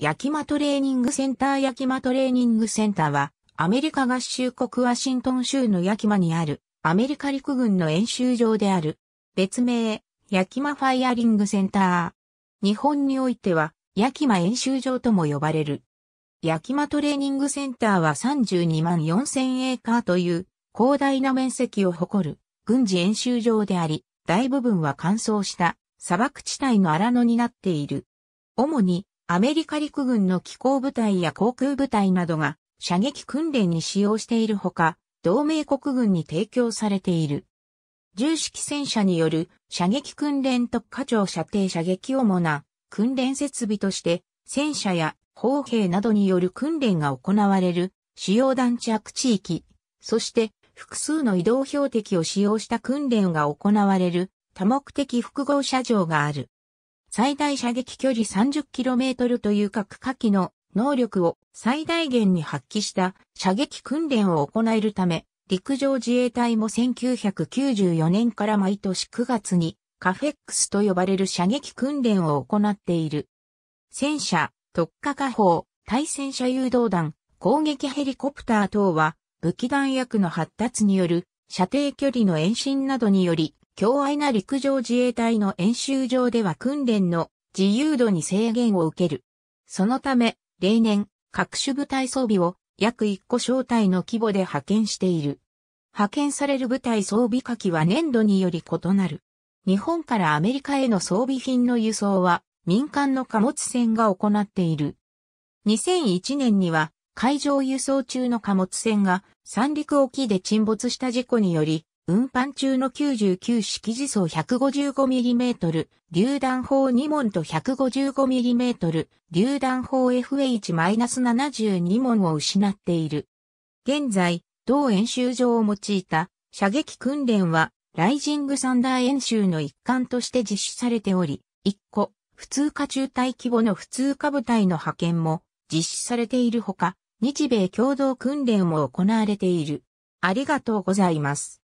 ヤキマトレーニングセンターヤキマトレーニングセンターは、アメリカ合衆国ワシントン州のヤキマにある、アメリカ陸軍の演習場である。別名、ヤキマファイアリングセンター。日本においては、ヤキマ演習場とも呼ばれる。ヤキマトレーニングセンターは32万4000エーカーという広大な面積を誇る軍事演習場であり、大部分は乾燥した砂漠地帯の荒野になっている。主にアメリカ陸軍の機構部隊や航空部隊などが射撃訓練に使用しているほか、同盟国軍に提供されている。重式戦車による射撃訓練特化庁射程射撃主な訓練設備として戦車や砲兵などによる訓練が行われる使用弾着地域、そして複数の移動標的を使用した訓練が行われる多目的複合射場がある。最大射撃距離 30km という核火器の能力を最大限に発揮した射撃訓練を行えるため、陸上自衛隊も1994年から毎年9月にカフェックスと呼ばれる射撃訓練を行っている。戦車、特化火砲、対戦車誘導弾、攻撃ヘリコプター等は武器弾薬の発達による射程距離の延伸などにより強愛な陸上自衛隊の演習場では訓練の自由度に制限を受ける。そのため、例年、各種部隊装備を約1個小隊の規模で派遣している。派遣される部隊装備下記は年度により異なる。日本からアメリカへの装備品の輸送は民間の貨物船が行っている。2001年には海上輸送中の貨物船が三陸沖で沈没した事故により運搬中の99式時速 155mm、榴弾砲2門と 155mm、榴弾砲 FH-72 門を失っている。現在、同演習場を用いた射撃訓練は、ライジングサンダー演習の一環として実施されており、1個、普通科中隊規模の普通科部隊の派遣も実施されているほか、日米共同訓練も行われている。ありがとうございます。